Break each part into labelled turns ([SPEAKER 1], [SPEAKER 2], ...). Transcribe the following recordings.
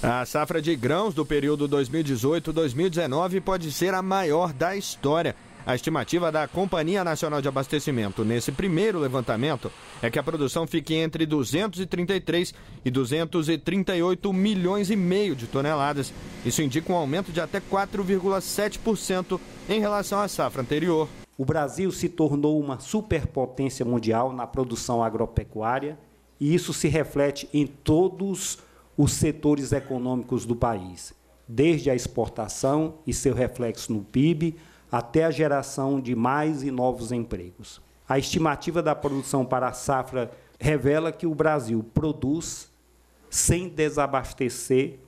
[SPEAKER 1] A safra de grãos do período 2018-2019 pode ser a maior da história. A estimativa da Companhia Nacional de Abastecimento nesse primeiro levantamento é que a produção fique entre 233 e 238 milhões e meio de toneladas. Isso indica um aumento de até 4,7%
[SPEAKER 2] em relação à safra anterior. O Brasil se tornou uma superpotência mundial na produção agropecuária e isso se reflete em todos os os setores econômicos do país, desde a exportação e seu reflexo no PIB, até a geração de mais e novos empregos. A estimativa da produção para a safra revela que o Brasil produz sem desabastecer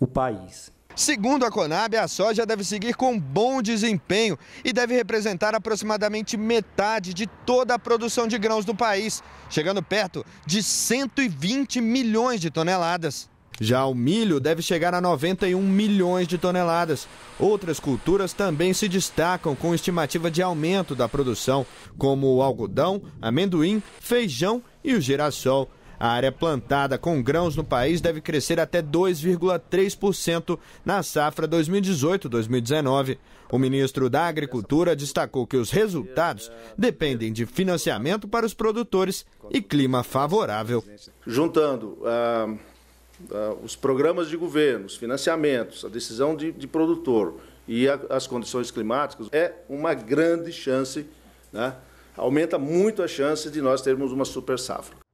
[SPEAKER 2] o país. Segundo a Conab, a soja deve seguir
[SPEAKER 1] com bom desempenho e deve representar aproximadamente metade de toda a produção de grãos do país, chegando perto de 120 milhões de toneladas. Já o milho deve chegar a 91 milhões de toneladas. Outras culturas também se destacam com estimativa de aumento da produção, como o algodão, amendoim, feijão e o girassol. A área plantada com grãos no país deve crescer até 2,3% na safra 2018-2019. O ministro da Agricultura destacou que os resultados dependem de financiamento para os produtores e clima favorável.
[SPEAKER 3] Juntando ah, ah, os programas de governo, os financiamentos, a decisão de, de produtor e a, as condições climáticas, é uma grande chance, né? aumenta muito a chance de nós termos uma super safra.